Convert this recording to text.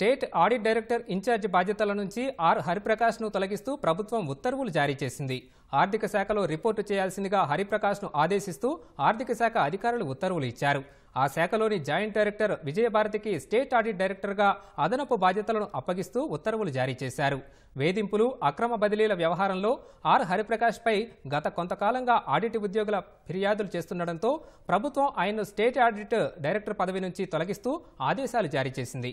state audit director incharge బాధ్యతల నుంచి are హరిప్రకాష్ను తొలగిస్తూ ప్రభుత్వం ఉత్తర్వులు జారీ చేసింది ఆర్థిక శాఖలో రిపోర్టు చేయాల్సిందిగా హరిప్రకాష్ను ఆదేశిస్తూ ఆర్థిక శాఖ అధికారులు ఉత్తర్వులు ఇచ్చారు ఆ శాఖలోని జాయింట్ డైరెక్టర్ విజయభారతికి స్టేట్ ఆడిట్ డైరెక్టర్గా అదనపు బాధ్యతలను అప్పగిస్తూ ఉత్తర్వులు జారీ చేశారు వేధింపులు అక్రమ బదిలీల వ్యవహారంలో ఆర్ హరిప్రకాష్పై గత కొంతకాలంగా ఆడిట్ ఉద్యోగుల ఫిర్యాదులు చేస్తుండటంతో ప్రభుత్వం ఆయన్ను స్టేట్ ఆడిట్ డైరెక్టర్ పదవి నుంచి తొలగిస్తూ ఆదేశాలు జారీ చేసింది